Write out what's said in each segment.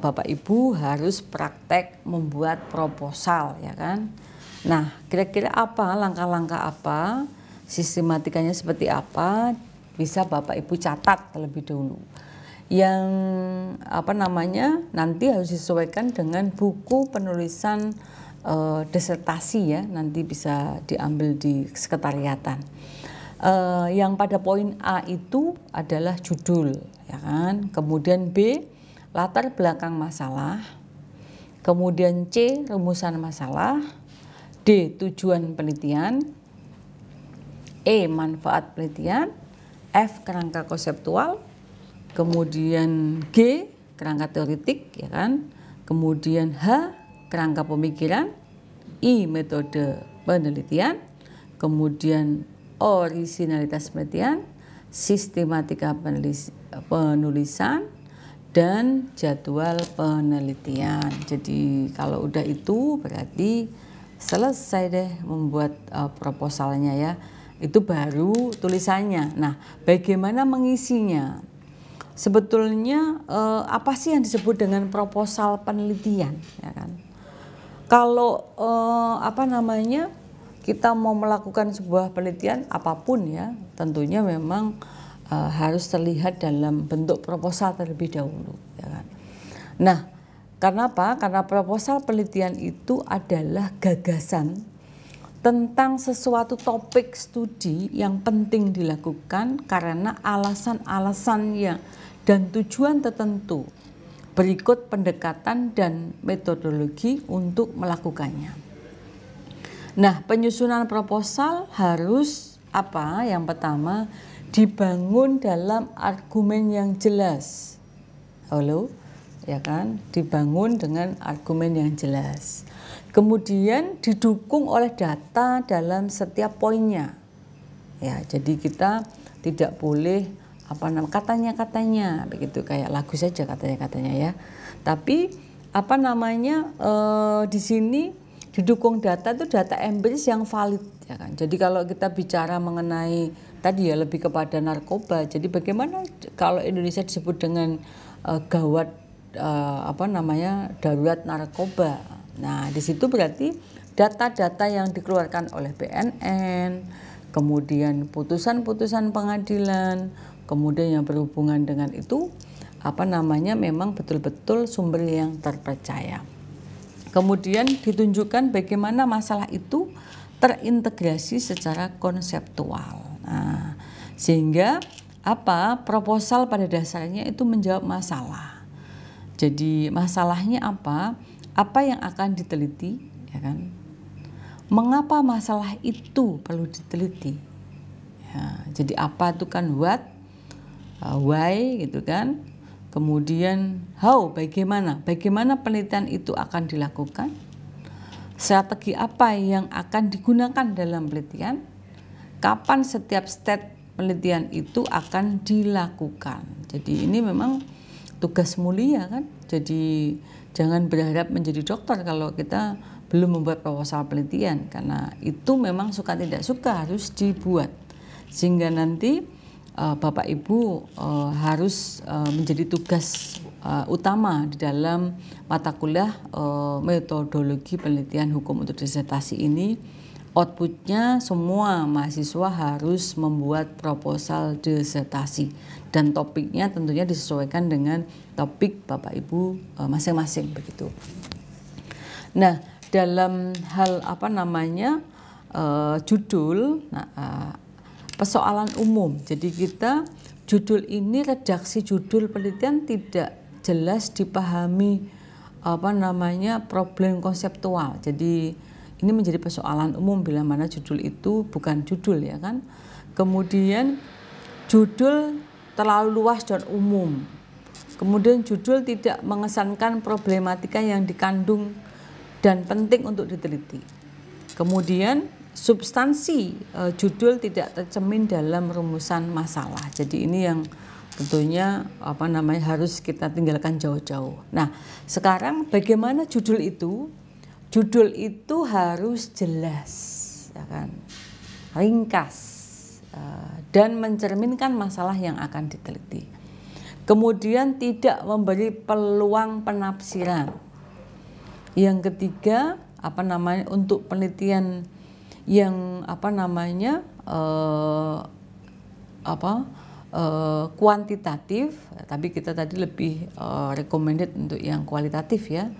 Bapak Ibu harus praktek membuat proposal ya kan. Nah, kira-kira apa langkah-langkah apa, sistematikanya seperti apa bisa Bapak Ibu catat terlebih dahulu. Yang apa namanya nanti harus disesuaikan dengan buku penulisan e, eh, desertasi ya nanti bisa diambil di sekretariatan. E, yang pada poin A itu adalah judul, ya kan. Kemudian B latar belakang masalah, kemudian C rumusan masalah, D tujuan penelitian, E manfaat penelitian, F kerangka konseptual, kemudian G kerangka teoritik, ya kan, kemudian H kerangka pemikiran, I metode penelitian, kemudian originalitas penelitian, sistematika penulisan, dan jadwal penelitian. Jadi kalau udah itu berarti selesai deh membuat uh, proposalnya ya. Itu baru tulisannya. Nah, bagaimana mengisinya? Sebetulnya uh, apa sih yang disebut dengan proposal penelitian, ya kan? Kalau uh, apa namanya? kita mau melakukan sebuah penelitian apapun ya, tentunya memang uh, harus terlihat dalam bentuk proposal terlebih dahulu. Ya kan? Nah, karena apa? Karena proposal penelitian itu adalah gagasan tentang sesuatu topik studi yang penting dilakukan karena alasan-alasan yang dan tujuan tertentu. Berikut pendekatan dan metodologi untuk melakukannya. Nah, penyusunan proposal harus apa? Yang pertama, dibangun dalam argumen yang jelas. Halo, ya kan? Dibangun dengan argumen yang jelas. Kemudian didukung oleh data dalam setiap poinnya. Ya, jadi kita tidak boleh apa namanya katanya-katanya begitu kayak lagu saja katanya-katanya ya. Tapi apa namanya e, di sini didukung data itu data empiris yang valid ya kan. Jadi kalau kita bicara mengenai tadi ya lebih kepada narkoba. Jadi bagaimana kalau Indonesia disebut dengan uh, gawat uh, apa namanya darurat narkoba. Nah di situ berarti data-data yang dikeluarkan oleh BNN, kemudian putusan-putusan pengadilan, kemudian yang berhubungan dengan itu apa namanya memang betul-betul sumber yang terpercaya. Kemudian ditunjukkan bagaimana masalah itu terintegrasi secara konseptual. Nah, sehingga apa proposal pada dasarnya itu menjawab masalah. Jadi masalahnya apa? Apa yang akan diteliti, ya kan? Mengapa masalah itu perlu diteliti? Ya, jadi apa itu kan what, uh, why gitu kan? Kemudian how, bagaimana? Bagaimana penelitian itu akan dilakukan? Strategi apa yang akan digunakan dalam penelitian? kapan setiap step penelitian itu akan dilakukan. Jadi ini memang tugas mulia kan. Jadi jangan berharap menjadi dokter kalau kita belum membuat proposal penelitian karena itu memang suka tidak suka harus dibuat. Sehingga nanti uh, Bapak Ibu uh, harus uh, menjadi tugas uh, utama di dalam mata kuliah uh, metodologi penelitian hukum untuk disertasi ini Outputnya semua mahasiswa harus membuat proposal disertasi dan topiknya tentunya disesuaikan dengan topik Bapak Ibu eh, masing-masing begitu. Nah, dalam hal apa namanya uh, judul nah, uh, persoalan umum. Jadi kita judul ini redaksi judul penelitian tidak jelas dipahami apa namanya problem konseptual. Jadi ini menjadi persoalan umum bila mana judul itu bukan judul ya kan. Kemudian judul terlalu luas dan umum. Kemudian judul tidak mengesankan problematika yang dikandung dan penting untuk diteliti. Kemudian substansi e, judul tidak tercemin dalam rumusan masalah. Jadi ini yang tentunya apa namanya harus kita tinggalkan jauh-jauh. Nah, sekarang bagaimana judul itu judul itu harus jelas, ya kan? ringkas eh, dan mencerminkan masalah yang akan diteliti. Kemudian tidak memberi peluang penafsiran. Yang ketiga, apa namanya untuk penelitian yang apa namanya uh, apa uh, kuantitatif, tapi kita tadi lebih uh, recommended untuk yang kualitatif ya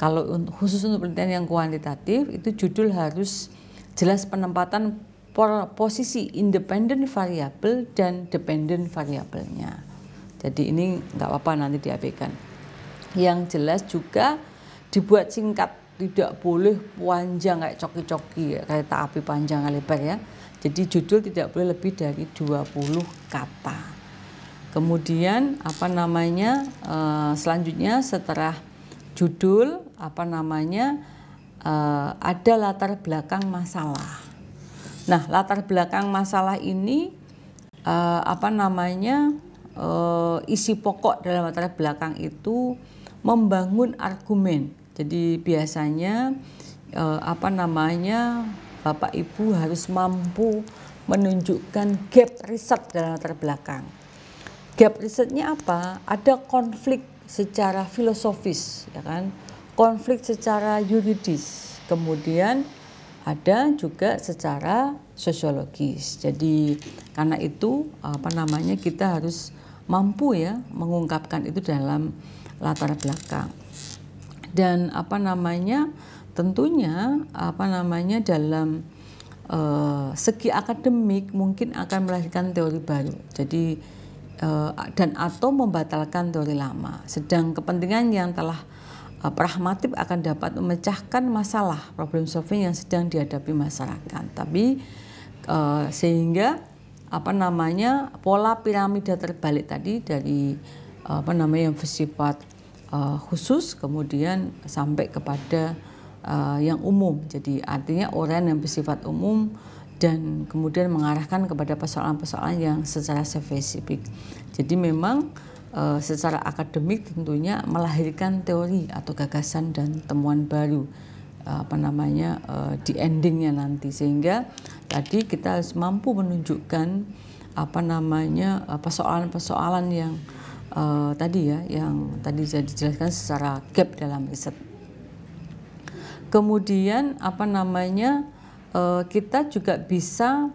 kalau khusus untuk penelitian yang kuantitatif itu judul harus jelas penempatan posisi independen variabel dan dependent variabelnya. Jadi ini nggak apa-apa nanti diabaikan. Yang jelas juga dibuat singkat, tidak boleh panjang kayak coki-coki kereta api panjang lebar ya. Jadi judul tidak boleh lebih dari 20 kata. Kemudian apa namanya? Eh, selanjutnya setelah judul apa namanya uh, ada latar belakang masalah. Nah, latar belakang masalah ini uh, apa namanya uh, isi pokok dalam latar belakang itu membangun argumen. Jadi biasanya uh, apa namanya Bapak Ibu harus mampu menunjukkan gap riset dalam latar belakang. Gap risetnya apa? Ada konflik secara filosofis, ya kan? konflik secara yuridis, kemudian ada juga secara sosiologis. Jadi karena itu apa namanya kita harus mampu ya mengungkapkan itu dalam latar belakang. Dan apa namanya tentunya apa namanya dalam e, segi akademik mungkin akan melahirkan teori baru. Jadi e, dan atau membatalkan teori lama. Sedang kepentingan yang telah Eh, pragmatif akan dapat memecahkan masalah problem solving yang sedang dihadapi masyarakat. Tapi uh, sehingga apa namanya pola piramida terbalik tadi dari eh, apa namanya yang bersifat uh, khusus kemudian sampai kepada uh, yang umum. Jadi artinya orang yang bersifat umum dan kemudian mengarahkan kepada persoalan-persoalan yang secara spesifik. Jadi memang e, secara akademik tentunya melahirkan teori atau gagasan dan temuan baru e, apa namanya e, di endingnya nanti sehingga tadi kita harus mampu menunjukkan apa namanya persoalan-persoalan yang e, tadi ya yang tadi saya dijelaskan secara gap dalam riset kemudian apa namanya e, kita juga bisa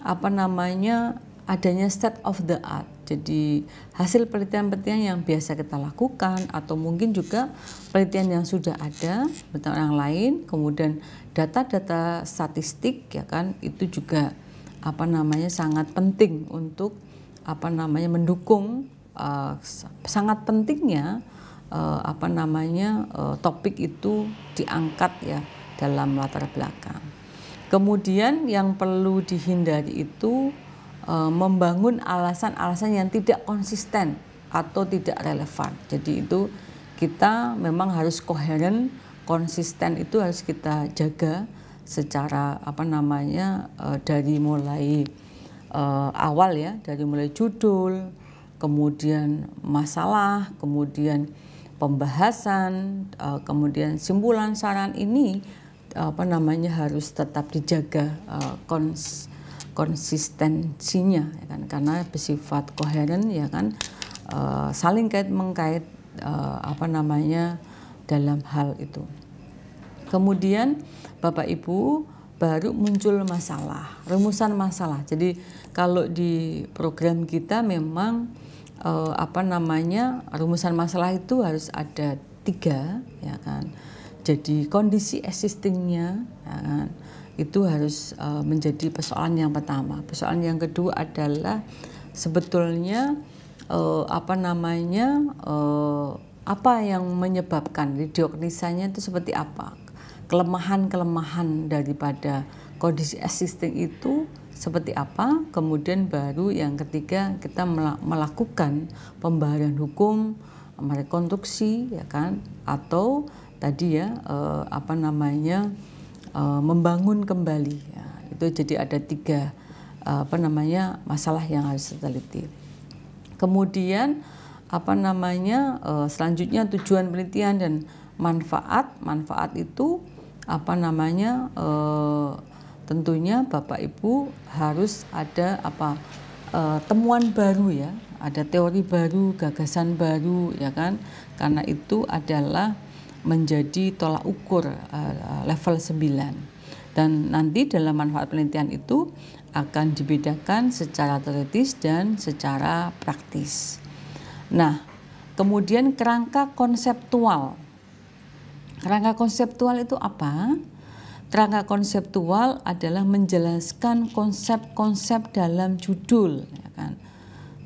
apa namanya adanya state of the art jadi hasil penelitian-penelitian yang biasa kita lakukan atau mungkin juga penelitian yang sudah ada tentang orang lain, kemudian data-data statistik ya kan itu juga apa namanya sangat penting untuk apa namanya mendukung uh, sangat pentingnya uh, apa namanya uh, topik itu diangkat ya dalam latar belakang. Kemudian yang perlu dihindari itu E, membangun alasan-alasan yang tidak konsisten atau tidak relevan. Jadi itu kita memang harus koheren, konsisten itu harus kita jaga secara apa namanya e, dari mulai uh, awal ya, dari mulai judul, kemudian masalah, kemudian pembahasan, uh, kemudian simpulan saran ini apa namanya harus tetap dijaga uh, kons konsistensinya ya kan karena bersifat koheren ya kan uh, saling kait mengkait uh, apa namanya dalam hal itu. Kemudian Bapak Ibu baru muncul masalah, rumusan masalah. Jadi kalau di program kita memang eh, apa namanya rumusan masalah itu harus ada tiga, ya kan. Jadi kondisi existingnya, ya kan itu harus uh, menjadi persoalan yang pertama. Persoalan yang kedua adalah sebetulnya uh, apa namanya uh, apa yang menyebabkan diagnosisnya itu seperti apa? Kelemahan-kelemahan daripada kondisi existing itu seperti apa? Kemudian baru yang ketiga kita melakukan pembaharuan hukum, merekonstruksi ya kan atau tadi ya uh, apa namanya Eh, membangun kembali. Ya, itu jadi ada tiga uh, apa namanya masalah yang harus diteliti. Kemudian apa namanya uh, selanjutnya tujuan penelitian dan manfaat. Manfaat itu apa namanya e, tentunya Bapak Ibu harus ada apa e, temuan baru ya, ada teori baru, gagasan baru ya kan. Karena itu adalah menjadi tolak ukur uh, level 9. Dan nanti dalam manfaat penelitian itu akan dibedakan secara teoritis dan secara praktis. Nah, kemudian kerangka konseptual. Kerangka konseptual itu apa? Kerangka konseptual adalah menjelaskan konsep-konsep dalam judul, ya kan?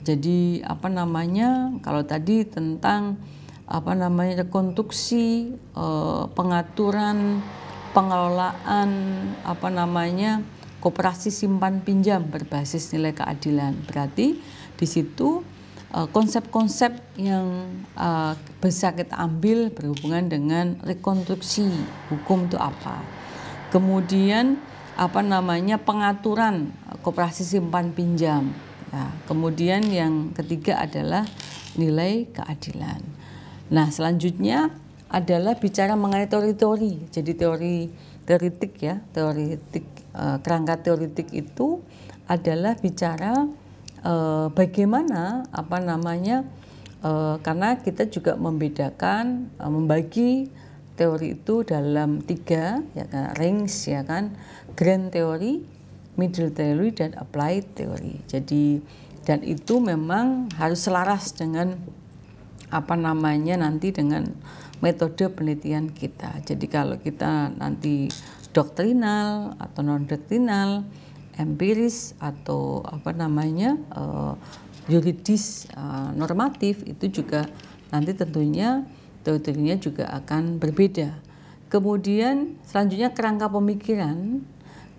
Jadi apa namanya? Kalau tadi tentang apa namanya rekonstruksi eh, pengaturan pengelolaan apa namanya koperasi simpan pinjam berbasis nilai keadilan berarti di situ eh, konsep-konsep yang eh, bisa kita ambil berhubungan dengan rekonstruksi hukum itu apa kemudian apa namanya pengaturan koperasi simpan pinjam ya, kemudian yang ketiga adalah nilai keadilan Nah, selanjutnya adalah bicara mengenai teori-teori. Jadi teori teoretik ya, teoretik eh, kerangka teoretik itu adalah bicara eh, bagaimana apa namanya eh, karena kita juga membedakan eh, membagi teori itu dalam tiga ya kan range ya kan grand teori middle theory dan applied theory. Jadi dan itu memang harus selaras dengan apa namanya nanti dengan metode penelitian kita. Jadi kalau kita nanti doktrinal atau non doktrinal, empiris atau apa namanya uh, yuridis uh, normatif itu juga nanti tentunya teorinya juga akan berbeda. Kemudian selanjutnya kerangka pemikiran.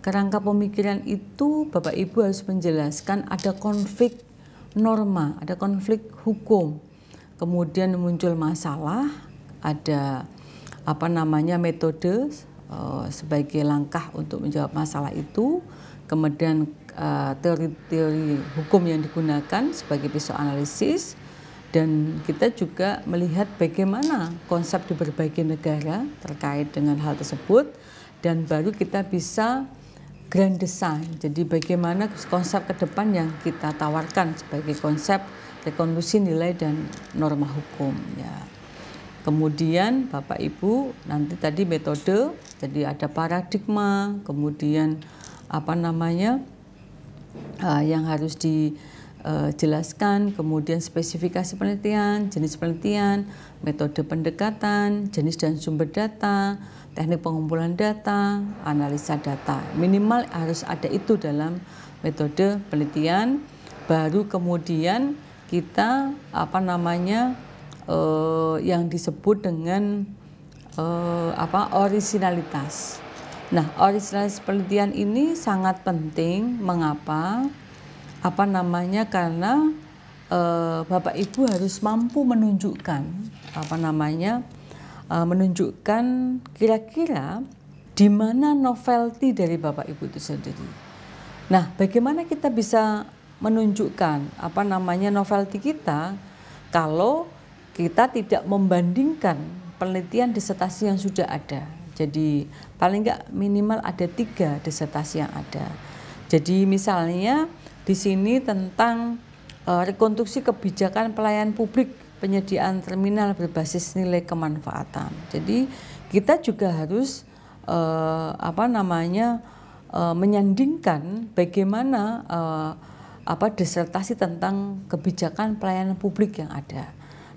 Kerangka pemikiran itu Bapak Ibu harus menjelaskan ada konflik norma, ada konflik hukum kemudian muncul masalah, ada apa namanya metode e, sebagai langkah untuk menjawab masalah itu, kemudian eh, teori-teori hukum yang digunakan sebagai pisau analisis dan kita juga melihat bagaimana konsep di berbagai negara terkait dengan hal tersebut dan baru kita bisa grand design. Jadi bagaimana konsep ke depan yang kita tawarkan sebagai konsep rekonstruksi nilai dan norma hukum ya. Kemudian Bapak Ibu nanti tadi metode jadi ada paradigma, kemudian apa namanya eh, yang harus dijelaskan, eh, kemudian spesifikasi penelitian, jenis penelitian, metode pendekatan, jenis dan sumber data, teknik pengumpulan data, analisa data. Minimal harus ada itu dalam metode penelitian baru kemudian kita apa namanya uh, yang disebut dengan uh, apa originalitas. Nah, originalitas penelitian ini sangat penting. Mengapa? Apa namanya? Karena uh, Bapak Ibu harus mampu menunjukkan apa namanya? uh, menunjukkan kira-kira di mana novelty dari Bapak Ibu itu sendiri. Nah, bagaimana kita bisa menunjukkan apa namanya novelty kita kalau kita tidak membandingkan penelitian disertasi yang sudah ada. Jadi paling nggak minimal ada tiga disertasi yang ada. Jadi misalnya di sini tentang uh, rekonstruksi kebijakan pelayanan publik penyediaan terminal berbasis nilai kemanfaatan. Jadi kita juga harus uh, apa namanya uh, menyandingkan bagaimana uh, apa disertasi tentang kebijakan pelayanan publik yang ada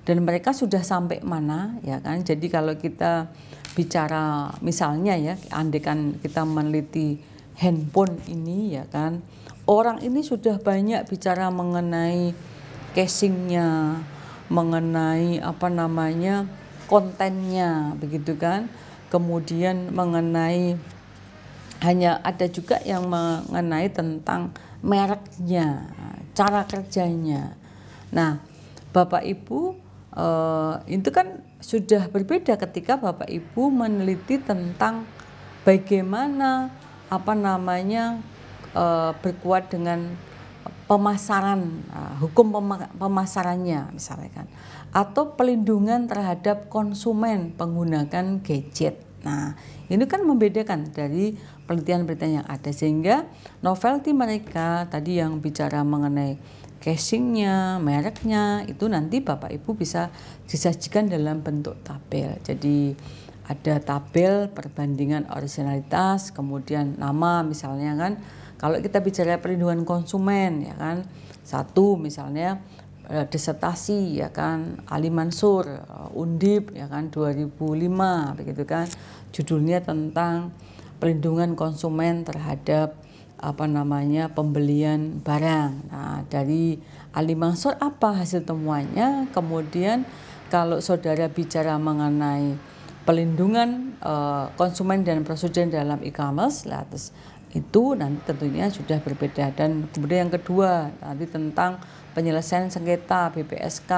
dan mereka sudah sampai mana ya kan jadi kalau kita bicara misalnya ya andekan kita meneliti handphone ini ya kan orang ini sudah banyak bicara mengenai casingnya mengenai apa namanya kontennya begitu kan kemudian mengenai hanya ada juga yang mengenai tentang mereknya, cara kerjanya. Nah, Bapak Ibu eh, itu kan sudah berbeda ketika Bapak Ibu meneliti tentang bagaimana apa namanya eh, berkuat dengan pemasaran eh, hukum pemasarannya misalnya kan atau pelindungan terhadap konsumen menggunakan gadget Nah, ini kan membedakan dari penelitian-penelitian yang ada sehingga novelty mereka tadi yang bicara mengenai casingnya, mereknya itu nanti Bapak Ibu bisa disajikan dalam bentuk tabel. Jadi ada tabel perbandingan originalitas, kemudian nama misalnya kan. Kalau kita bicara perlindungan konsumen ya kan, satu misalnya eh, disertasi ya kan Ali Mansur eh, Undip ya kan 2005 begitu kan judulnya tentang perlindungan konsumen terhadap apa namanya pembelian barang. Nah, dari Ali Mansur apa hasil temuannya? Kemudian kalau saudara bicara mengenai pelindungan uh, konsumen dan prosedur dalam e-commerce, lah, itu nanti tentunya sudah berbeda dan kemudian yang kedua nanti tentang penyelesaian sengketa BPSK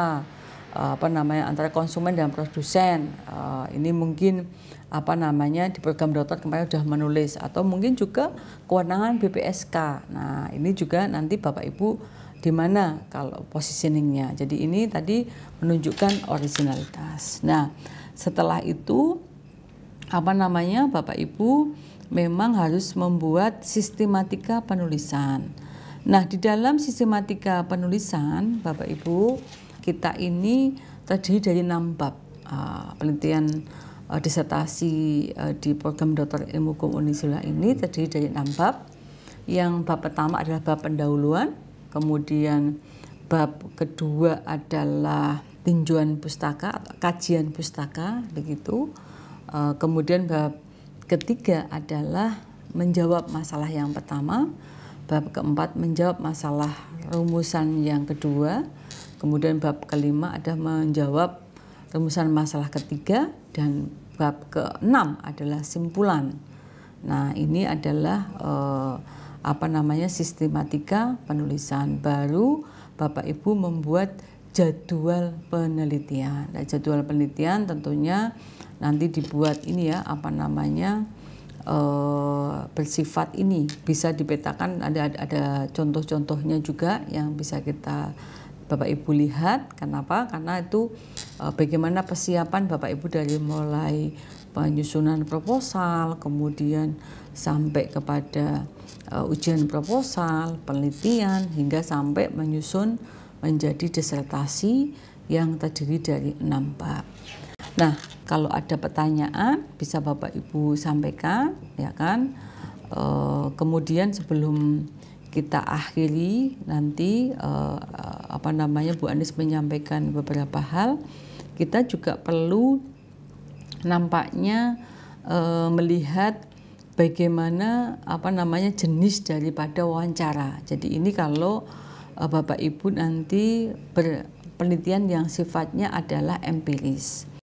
eh, apa namanya antara konsumen dan produsen eh, ini mungkin apa namanya di program dokter kemarin sudah menulis atau mungkin juga kewenangan BPSK. Nah, ini juga nanti Bapak Ibu di mana kalau positioningnya. Jadi ini tadi menunjukkan originalitas. Nah, setelah itu apa namanya Bapak Ibu memang harus membuat sistematika penulisan. Nah, di dalam sistematika penulisan Bapak Ibu kita ini terdiri dari enam bab uh, penelitian uh, disertasi uh, di program Doktor Ilmu Hukum Unisula ini terdiri dari enam bab. Yang bab pertama adalah bab pendahuluan, kemudian bab kedua adalah tinjuan pustaka atau kajian pustaka begitu. Uh, kemudian bab ketiga adalah menjawab masalah yang pertama, bab keempat menjawab masalah rumusan yang kedua, kemudian bab kelima adalah menjawab Rumusan masalah ketiga dan bab keenam adalah simpulan. Nah, ini adalah eh, apa namanya sistematika penulisan baru Bapak Ibu membuat jadwal penelitian. Nah, jadwal penelitian tentunya nanti dibuat ini ya apa namanya eh, bersifat ini bisa dipetakan ada ada contoh-contohnya juga yang bisa kita Bapak Ibu lihat. Kenapa? Karena itu eh, bagaimana persiapan Bapak Ibu dari mulai penyusunan proposal, kemudian sampai kepada eh, ujian proposal, penelitian, hingga sampai menyusun menjadi disertasi yang terdiri dari enam bab. Nah, kalau ada pertanyaan bisa Bapak Ibu sampaikan, ya kan? Eh, kemudian sebelum kita akhiri nanti uh, apa namanya Bu Anies menyampaikan beberapa hal kita juga perlu nampaknya uh, melihat bagaimana apa namanya jenis daripada wawancara jadi ini kalau uh, Bapak Ibu nanti penelitian yang sifatnya adalah empiris